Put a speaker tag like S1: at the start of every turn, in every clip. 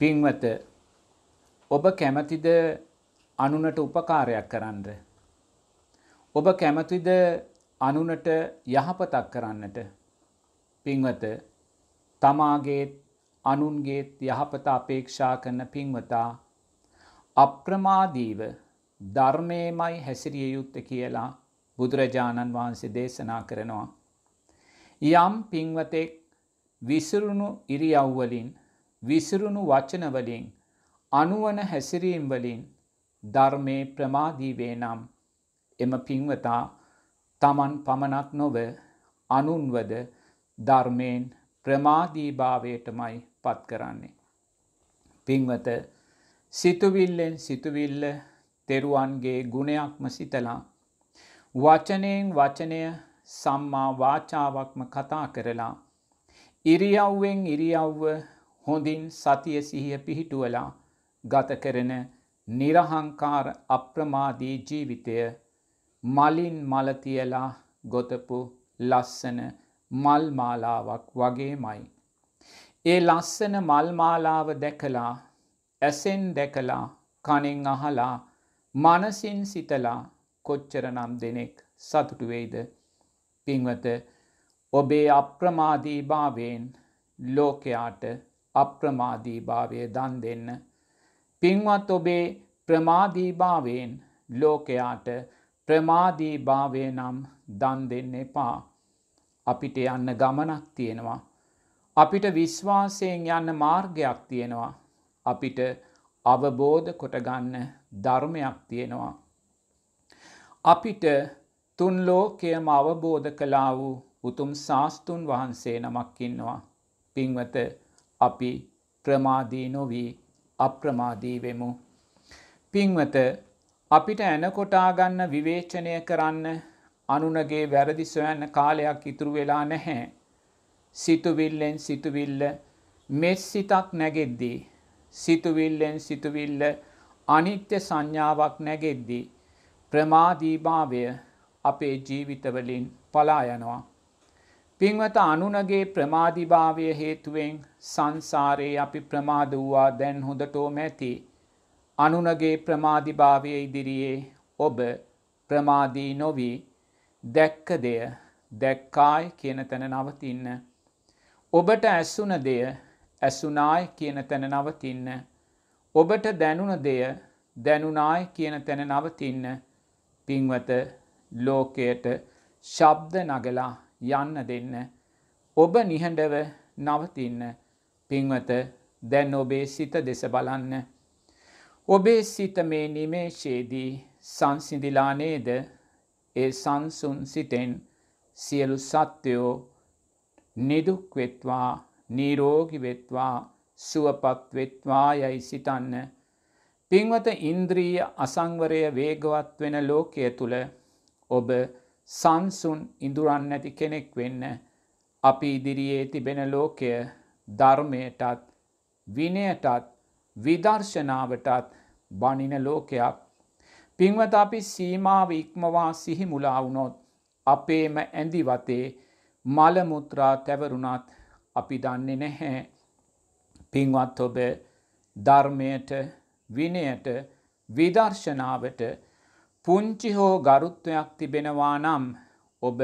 S1: පින්වත ඔබ කැමතිද අනුනට උපකාරයක් කරන්න. ඔබ කැමතිද අනුනට යහපතක් කරන්නට පින්වත තමාගේත් අනුන්ගේත් යහපත අපේක්ෂා කරන පින්වතා අප්‍රමාදීව ධර්මයමයි හැසිරිය යුත්ත කියලා බුදුරජාණන් වහන්සේ දේශනා කරනවා. යම් පින්වතෙක් විසුරුණු ඉරියව්වලින් විසිරුණු වචනවලින් අනුවන හැසිරීම්වලින් ධර්මයේ ප්‍රමාදීවේ නම් එම පින්වතා තමන් පමණක් නොව අනුන්වද ධර්මයෙන් ප්‍රමාදීභාවයටමයි පත් කරන්නේ. පින්වත සිතුවිල්ලෙන් සිතුවිල්ල තෙරුවන්ගේ ගුණයක්ම සිතලා වචනයෙන් වචනය සම්මා වාචාවක්ම කතා කරලා ඉරියව්වෙන් ඉරියව්ව හොඳින් සතිය සිහිය පිහිටුවලා ගත කරන නිරහංකාර අප්‍රමාදී ජීවිතය මලින් මලතියලා ගොතපු ලස්සන මල්මාලාවක් වගේමයි. ඒ ලස්සන මල්මාලාව දැකලා ඇසෙන් දැකලා කනෙන් අහලා මනසින් සිතලා කොච්චරනම් දෙනෙක් සතුටුවෙයිද පින්වත ඔබේ අප්‍රමාදී භාවයෙන් ලෝකයාට අප්‍රමාදීභාවය දන් දෙන්න. පින්වත් ඔබේ ප්‍රමාදීභාවයෙන් ලෝකයාට ප්‍රමාදීභාවය නම් දන් දෙන්න එපා. අපිට යන්න ගමනක් තියෙනවා. අපිට විශ්වාසයෙන් යන්න මාර්ගයක් තියෙනවා. අපිට අවබෝධ කොටගන්න ධර්මයක් තියෙනවා. අපිට තුන් ලෝකයම අවබෝධ කලා වූ උතුම් ශාස්තුන් වහන්සේ නමක්කින්නවා. පින්වත අපි ප්‍රමාදී නොවී අප්‍රමාදී වෙමු. පින්වත අපිට ඇනකොටා ගන්න විවේචනය කරන්න අනුනගේ වැරදි සොයන්න කාලයක් ඉතුරු වෙලා නැහැ. සිතුවිල්ලෙන් සිතුවිල්ල මෙස් සිතක් නැගෙද්දී. සිතුවිල්ලෙන් සිතුවිල්ල අනිත්‍ය සංඥාවක් නැගෙද්දී. ප්‍රමාදීභාවය අපේ ජීවිතවලින් පලා යනවා. පින්වත අනුනගේ ප්‍රමාධිභාවය හේතුවෙන් සංසාරයේ අපි ප්‍රමාද වූවා දැන් හොඳටෝම ඇති. අනුනගේ ප්‍රමාධිභාවය ඉදිරියේ ඔබ ප්‍රමාදී නොවී දැක්ක දෙය දැක්කායි කියන තැන නවතින්න. ඔබට ඇසුන දෙය ඇසුනායි කියන තැන නවතින්න. ඔබට දැනුන දෙය දැනුනායි කියන තැන නවතින්න පින්වත ලෝකයට ශබ්ද නගලා යන්න දෙන්න ඔබ නිහඬව නවතින්න පින්වත දැන් ඔබේ සිත දෙස බලන්න. ඔබේ සිත මේ නිමේශයේදී සංසිඳිලා නේද ඒ සංසුන් සිතෙන් සියලු සත්‍යයෝ නිදුක්වෙත්වා නීරෝගිවෙත්වා සුවපත්වෙත්වා යැයි සිතන්න. පින්වත ඉන්ද්‍රීය අසංවරය වේගවත් වෙන ලෝකය තුළ ඔබ සංසුන් ඉඳුරන් නැති කෙනෙක් වෙන්න අපි ඉදිරියේ තිබෙන ලෝකය ධර්මයටත් විනයටත් විදර්ශනාවටත් බනින ලෝකයක් පින්වත අපි සීමාව ඉක්මවා සිහිමුලා වුණොත් අපේම ඇඳි වතේ මලමුත්‍රා තැවරුණත් අපි දන්නේ නැහැ පින්වත් ඔබ ධර්මයට විනයට විදර්ශනාවට පුංචි හෝ ගරුත්වයක් තිබෙනවා නම් ඔබ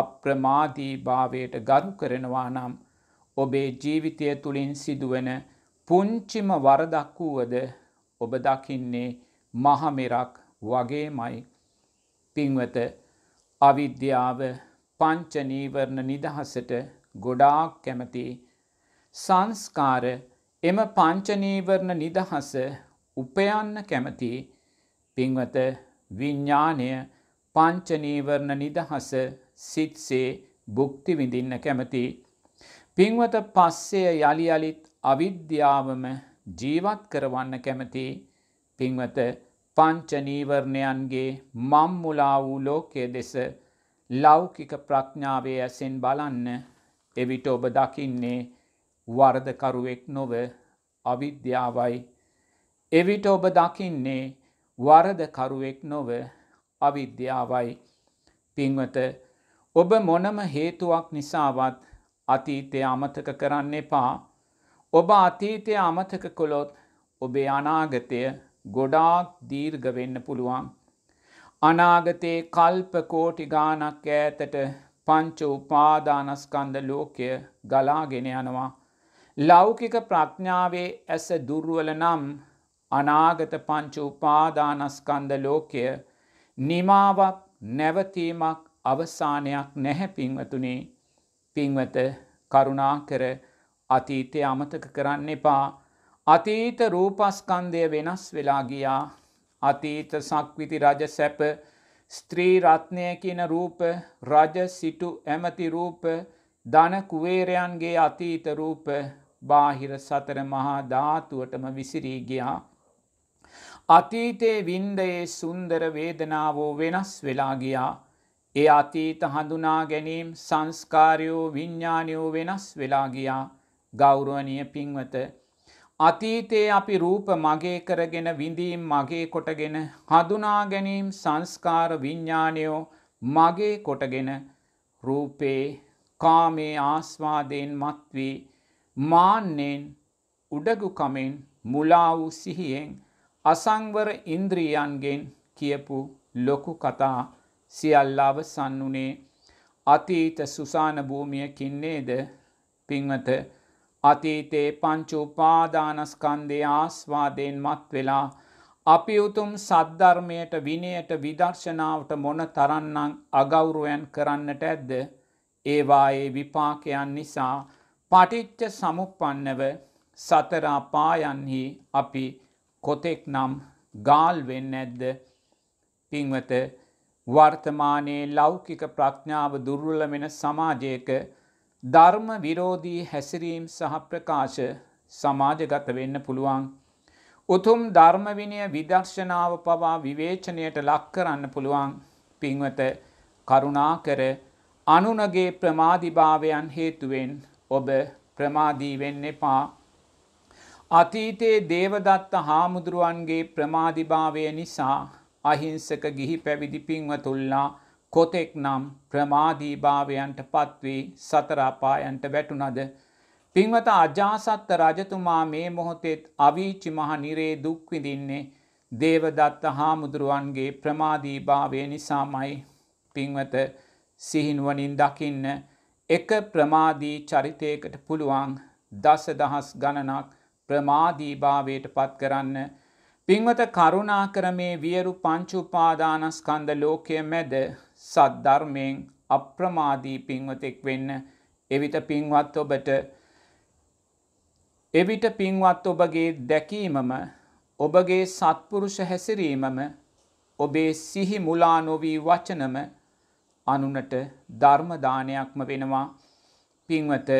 S1: අප්‍රමාදී භාවයට ගරු කරනවා නම් ඔබේ ජීවිතය තුළින් සිදුවන පුංචිම වරදක් වුවද ඔබ දකින්නේ මහමෙරක් වගේමයි පින්වත අවිද්‍යාව පංචනීවරණ නිදහසට ගොඩාක් කැමති සංස්කාර එම පංචනීවරණ නිදහස උපයන්න කැමති පින්වත විඤ්ඥානය පංචනීවරණ නිදහස සිත්සේ බුක්ති විඳින්න කැමති. පින්වත පස්සය යළි අලිත් අවිද්‍යාවම ජීවත් කරවන්න කැමති පින්වත පංචනීවරණයන්ගේ මම්මුලා වූ ලෝකය දෙස ලෞකික ප්‍රඥාවේ ඇසෙන් බලන්න එවිට ඔබ දකින්නේ වර්ධකරුවෙක් නොව අවිද්‍යාවයි. එවිට ඔබ දකින්නේ වරදකරුවෙක් නොව අවිද්‍යාවයි. පින්වත ඔබ මොනම හේතුවක් නිසාවත් අතීතය අමතක කරන්න එපා ඔබ අතීතය අමතක කොළොත් ඔබේ අනාගතය ගොඩාක් දීර්ග වෙන්න පුළුවන්. අනාගතයේ කල්ප කෝටි ගානක් ඈතට පංච උපාදානස්කන්ධ ලෝකය ගලාගෙන යනවා. ලෞකික ප්‍රඥාවේ ඇස දුර්වල නම් අනාගත පංච උපාදානස්කන්ද ලෝකය නිමාවක් නැවතීමක් අවසානයක් නැහැ පින්වතුනේ පින්වත කරුණා කර අතීතය අමතක කරන්න එපා අතීත රූපස්කන්දය වෙනස් වෙලා ගියා අතීත සක්විති රජ සැප ස්ත්‍රී රත්නය කියන රූප රජ සිටු ඇමති රූප ධන කුවේරයන්ගේ අතීත රූප බාහිර සතර මහා ධාතුවටම විසිරී ගියා අතීතයේ වින්දයේ සුන්දර වේදනාවෝ වෙනස් වෙලාගියා ඒ අතීත හඳුනා ගැනීම් සංස්කාරයෝ විඤ්ඥානයෝ වෙනස් වෙලාගියා ගෞරුවනය පින්වත අතීතයේ අපි රූප මගේ කරගෙන විඳීම් මගේ කොටගෙන හඳුනා ගැනීම් සංස්කාර විඤ්ඥානයෝ මගේ කොටගෙන රූපේ කාමේ ආස්වාදයෙන් මත්වී මාන්‍යෙන් උඩගුකමෙන් මුලා වූ සිහියෙන් අසංවර ඉන්ද්‍රියයන්ගෙන් කියපු ලොකු කතා සියල්ලාවසන් වුණේ අතීත සුසාන භූමිය කින්නේද පින්වත අතීතේ පංචුපාදානස්කන්දේ ආස්වාදයෙන් මත් වෙලා අපි උතුම් සද්ධර්මයට විනයට විදර්ශනාවට මොන තරන්නං අගෞරුවයන් කරන්නට ඇද්ද ඒවායේ විපාකයන් නිසා පටිච්ච සමුපන්නව සතරා පායන්හි අපි කොතෙක් නම් ගාල් වෙන්න ඇද්ද පින්වත වර්තමානයේ ලෞකික ප්‍රඥාව දුර්වල වෙන සමාජයක ධර්ම විරෝධී හැසිරීම් සහ ප්‍රකාශ සමාජගත වෙන්න පුළුවන් උතුම් ධර්ම විනය විදර්ශනාව පවා විවේචනයට ලක් කරන්න පුළුවන් පින්වත කරුණාකර අනුනගේ ප්‍රමාදිභාවයන් හේතුවෙන් ඔබ ප්‍රමාදී වෙන්න එපා අතීතයේ දේවදත්ත හාමුදුරුවන්ගේ ප්‍රමාධිභාවය නිසා අහිංසක ගිහි පැවිදි පින්වතුල්ලා කොතෙක් නම් ප්‍රමාධීභාවයන්ට පත්වී සතරාපායන්ට වැටුනද. පින්වත අජාසත්ත රජතුමා මේ මොහොතෙත් අවීචි මහ නිරේ දුක්විදින්නේ දේවදත්ත හාමුදුරුවන්ගේ ප්‍රමාධීභාවය නිසාමයි පින්වත සිහිනුවනින් දකින්න එක ප්‍රමාදී චරිතයකට පුළුවන් දසදහස් ගණනක් ප්‍රමාදීභාවයට පත් කරන්න. පින්වත කරුණා කරමේ වියරු පංචුපාදානස්කන්ද ලෝකය මැද සද්ධර්මයෙන් අප්‍රමාදී පින්වතෙක් වෙන්න එවිට පින්වත් ඔබට එවිට පින්වත් ඔබගේ දැකීමම ඔබගේ සත්පුරුෂ හැසිරීමම ඔබේ සිහි මුලා නොවී වචනම අනුනට ධර්මදානයක්ම වෙනවා පින්වත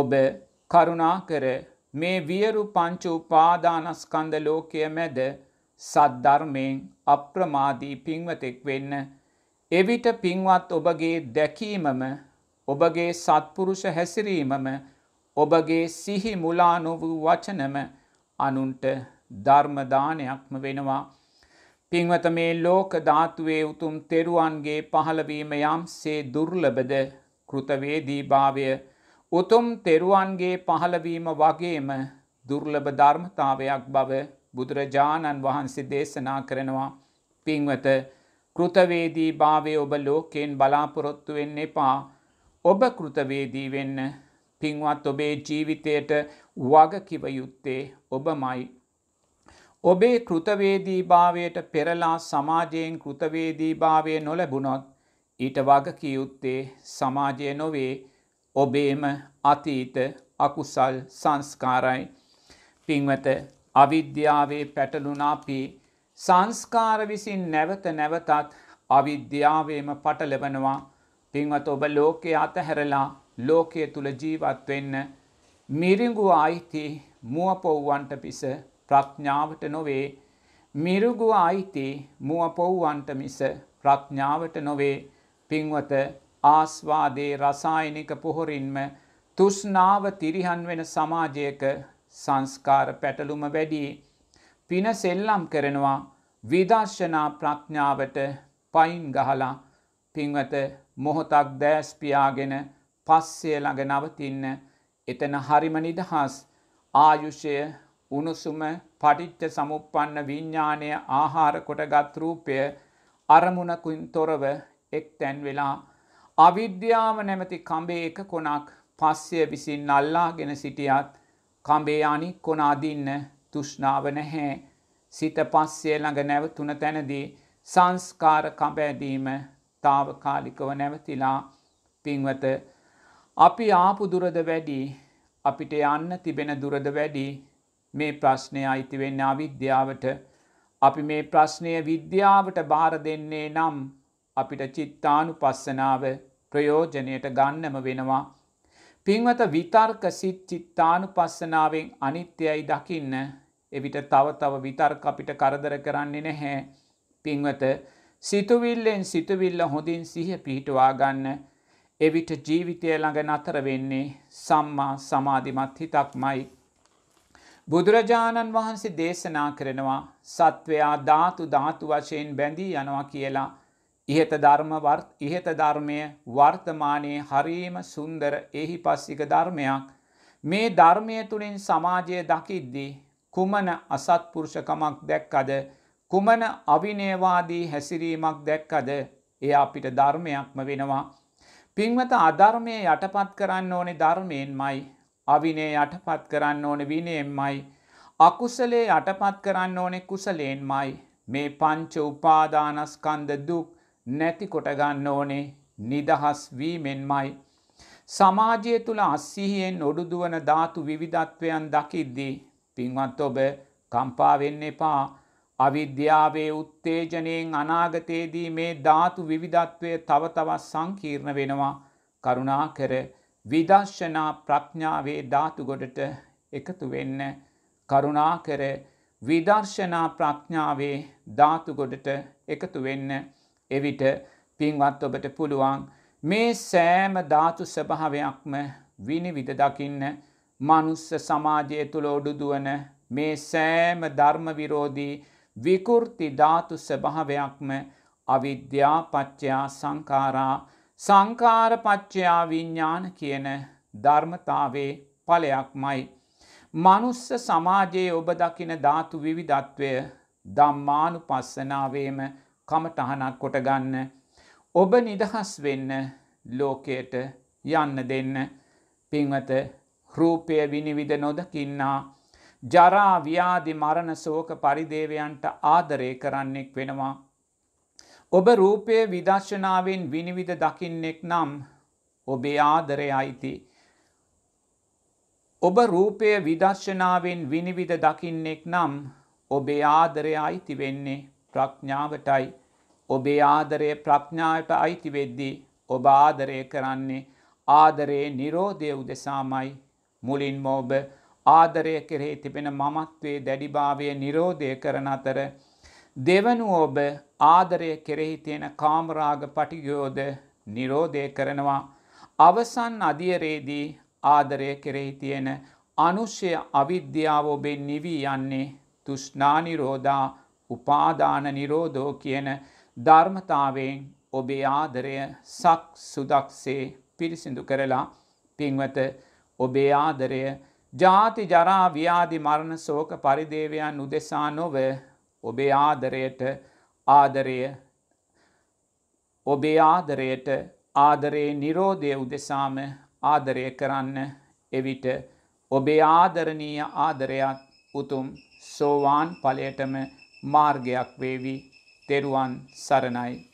S1: ඔබ කරුණා කර මේ වියරු පංච උපාදානස්කන්ධ ලෝකය මැද සද්ධර්මයෙන් අප්‍රමාදී පින්වතෙක් වෙන්න. එවිට පින්වත් ඔබගේ දැකීමම ඔබගේ සත්පුරුෂ හැසිරීමම ඔබගේ සිහි මුලා නොවූ වචනම අනුන්ට ධර්මදානයක්ම වෙනවා. පින්වත මේ ලෝක ධාතුවේ උතුම් තෙරුවන්ගේ පහළවීම යම් සේ දුර්ලබද කෘතවේදී භාවය උතුම් තෙරුවන්ගේ පහළවීම වගේම දුර්ලභ ධර්මතාවයක් බව බුදුරජාණන් වහන්සේ දේශනා කරනවා පින්වත කෘතවේදී භාවය ඔබ ලෝකෙන් බලාපොරොත්තු වෙන්න එපා ඔබ කෘතවේදී වෙන්න පින්වත් ඔබේ ජීවිතයට වගකිව යුත්තේ ඔබමයි ඔබේ කෘතවේදී භාවයට පෙරලා සමාජයෙන් කෘතවේදී භාවය නොලැබුණොත් ඊට වගකියයුත්තේ සමාජය නොවේ ඔබේම අතීත අකුසල් සංස්කාරයි පින්වත අවිද්‍යාවේ පැටලුනාපි සංස්කාර විසින් නැවත නැවතත් අවිද්‍යාවේම පටලවනවා පින්වත ඔබ ලෝකයේ අතහැරලා ලෝකයේ තුල ජීවත් වෙන්න මිරිඟු ආйти මුව පොව්වන්ට පිස ප්‍රඥාවට නොවේ මිරිඟු ආйти මුව පොව්වන්ට මිස ප්‍රඥාවට නොවේ පින්වත ආස්වාදේ රසායනික පොහොරින්ම තුෂ්නාව තිරිහන් වෙන සමාජයක සංස්කාර පැටලුම වැඩි පින සෙල්ලම් කරනවා විදර්ශනා ප්‍රඥාවට පයින් ගහලා පින්වත මොහොතක් දෑස්පියාගෙන පස්සේ ළඟ නවතින්න එතන හරිම නිදහස් ආයුෂය උණුසුම පටිච්ච සමුප්පන්න විඤ්ඥානය ආහාර කොටගත් රූපය අරමුණකුන් තොරව එක් තැන් වෙලා අවිද්‍යාව නැමැති කඹේ එක කොනක් පස්සය විසින් අල්ලාගෙන සිටියත් කඹේ අනික් කොන අදින්න තෘෂ්ණාව නැහැ. සිත පස්සය ළඟ නැවතුන තැනදී සංස්කාර කඹැදීම తాවකාලිකව නැවතිලා පින්වත අපි ආපු දුරද වැඩි අපිට යන්න තිබෙන දුරද වැඩි මේ ප්‍රශ්නය අයිති වෙන්න අවිද්‍යාවට අපි මේ ප්‍රශ්නය විද්‍යාවට බාර දෙන්නේ නම් අපිට චිත්තානුපස්සනාව ප්‍රයෝජනයට ගන්නම වෙනවා. පින්වත විතර්ක සිත් චිත්තානුපස්සනාවෙන් අනිත්‍යයි දකින්න එවිට තව තව විතර්ක අපිට කරදර කරන්නේ නැහැ. පින්වත සිතුවිල්ලෙන් සිතුවිල්ල හොඳින් සිහ පිහිටවා ගන්න එවිට ජීවිතය ළඟ නතර වෙන්නේ සම්මා සමාධිමත් හිතක්මයි. බුදුරජාණන් වහන්සේ දේශනා කරනවා සත්වයා ධාතු ධාතු වශයෙන් බැඳී යනවා කියලා ඉහත ධර්ම ඉහත ධර්මය වර්තමානයේ හරීම සුන්දර එහි පස්සික ධර්මයක් මේ ධර්මය තුළින් සමාජය දකිද්දී කුමන අසත්පුරුෂකමක් දැක්කද කුමන අවිනේවාදී හැසිරීමක් දැක්කද එය අපිට ධර්මයක්ම වෙනවා. පින්වත අධර්මය යටපත් කරන්න ඕනේ ධර්මයෙන්මයි අවිනේ යටපත් කරන්න ඕන විනයෙන්මයි අකුසලේ යටපත් කරන්න ඕනේ කුසලයෙන්මයි මේ පංච උපාදානස්කන්ධ දුක් නැති කොටගන්න ඕනේ නිදහස් වීමෙන්මයි. සමාජය තුළ අස්සිහියෙන් ඔඩුදුවන ධාතු විවිධත්වයන් දකිද්දී. පින්වත් ඔබ කම්පාවෙන්න එපා අවිද්‍යාවේ උත්තේජනයෙන් අනාගතයේදී මේ ධාතු විවිධත්වය තවතවත් සංකීර්ණ වෙනවා කරුණා කර විදර්ශනා ප්‍රඥාවේ ධාතුගොඩට එකතු වෙන්න කරුණා කර විදර්ශනා ප්‍රඥාවේ ධාතුගොඩට එකතු වෙන්න එවිට පින්වත් ඔබට පුළුවන් මේ සෑම ධාතු ස්වභාවයක්ම විනිවිද දකින්න මනුස්ස සමාජය තුළ ඔඩුදුවන මේ සෑම ධර්ම විරෝධී විකෘති ධාතු ස්වභාවයක්ම අවිද්‍යාපච්චයා සංකාරා සංකාරපච්චයා විඤ්ඥාන කියන ධර්මතාවේ ඵලයක්මයි. මනුස්ස සමාජයේ ඔබ දකින ධාතු විවිධත්වය ධම්මානු පස්සනාවේම කමටහනක් කොට ගන්න. ඔබ නිදහස් වෙන්න ලෝකයට යන්න දෙන්න පින්වත රූපය විනිවිධ නොදකින්නා ජරා ව්‍යාධි මරණ සෝක පරිදේවයන්ට ආදරය කරන්නෙක් වෙනවා. ඔබ රූපය විදර්ශනාවෙන් විනිවිධ දකින්නෙක් නම් ඔබේ ආදරය අයිති. ඔබ රූපය විදර්ශනාවෙන් විනිවිධ දකින්නෙක් නම් ඔබේ ආදරය අයිති වෙන්නේ ප්‍රඥාවටයි. ඔබේ ආදරය ප්‍රඥාවට අයිති වෙද්දී ඔබ ආදරය කරන්නේ ආදරයේ නිරෝධය උදෙසාමයි මුලින්ම ඔබ ආදරය කෙරෙහි තිබෙන මමත්වේ දැඩිභාවය නිරෝධය කරන අතර දෙවනු ඔබ ආදරය කෙරෙහි තියෙන කාමරාග පටිගයෝද නිරෝධය කරනවා අවසන් අධියරේදී ආදරය කෙරෙහි තියෙන අනුෂ්‍ය අවිද්‍යාව ඔබෙන් නිවී යන්නේ තුෂ්නා නිරෝධා උපාදාන නිරෝධෝ කියන ධර්මතාවෙන් ඔබේ ආදරය සක් සුදක්සේ පිරිසිදු කරලා පින්වත ඔබේ ආදරය ජාති ජරා ව්‍යාධි මරණ සෝක පරිදේවයන් උදෙසා නොව ඔබේ ආදරයට ආදරය ඔබේ ආදරයට ආදරයේ නිරෝධය උදෙසාම ආදරය කරන්න එවිට ඔබේ ආදරණීය ආදරයක් උතුම් සෝවාන් පලයටම මාර්ගයක් වේවී තෙරුවන් සරණයි